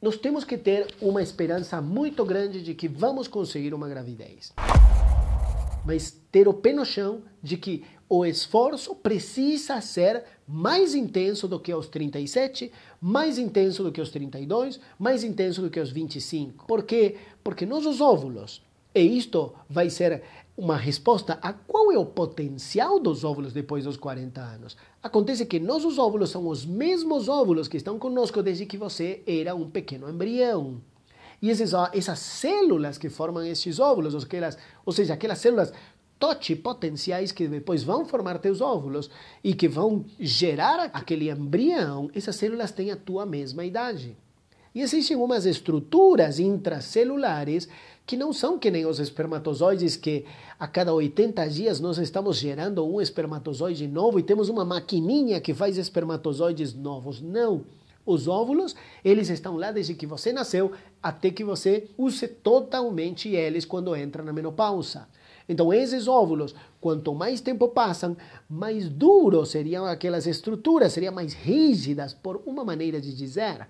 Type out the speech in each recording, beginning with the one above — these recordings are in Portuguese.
nós temos que ter uma esperança muito grande de que vamos conseguir uma gravidez. Mas ter o pé no chão de que o esforço precisa ser mais intenso do que aos 37, mais intenso do que aos 32, mais intenso do que aos 25. Por quê? Porque os óvulos e isto vai ser uma resposta a qual é o potencial dos óvulos depois dos 40 anos. Acontece que nossos óvulos são os mesmos óvulos que estão conosco desde que você era um pequeno embrião. E esses, essas células que formam esses óvulos, ou, aquelas, ou seja, aquelas células totipotenciais que depois vão formar teus óvulos e que vão gerar aquele embrião, essas células têm a tua mesma idade. E existem umas estruturas intracelulares que não são que nem os espermatozoides, que a cada 80 dias nós estamos gerando um espermatozoide novo e temos uma maquininha que faz espermatozoides novos. Não. Os óvulos, eles estão lá desde que você nasceu até que você use totalmente eles quando entra na menopausa. Então, esses óvulos, quanto mais tempo passam, mais duros seriam aquelas estruturas, seriam mais rígidas, por uma maneira de dizer.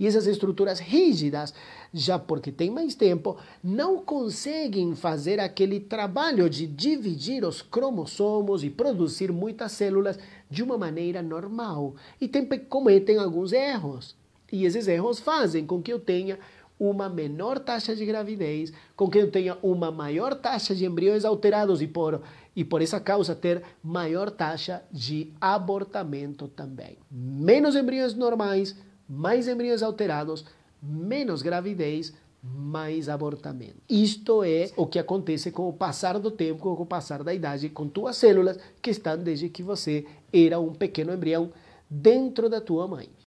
E essas estruturas rígidas, já porque têm mais tempo, não conseguem fazer aquele trabalho de dividir os cromossomos e produzir muitas células de uma maneira normal. E tem, cometem alguns erros. E esses erros fazem com que eu tenha uma menor taxa de gravidez, com que eu tenha uma maior taxa de embriões alterados e por, e por essa causa ter maior taxa de abortamento também. Menos embriões normais, mais embriões alterados, menos gravidez, mais abortamento. Isto é o que acontece com o passar do tempo, com o passar da idade, com tuas células que estão desde que você era um pequeno embrião dentro da tua mãe.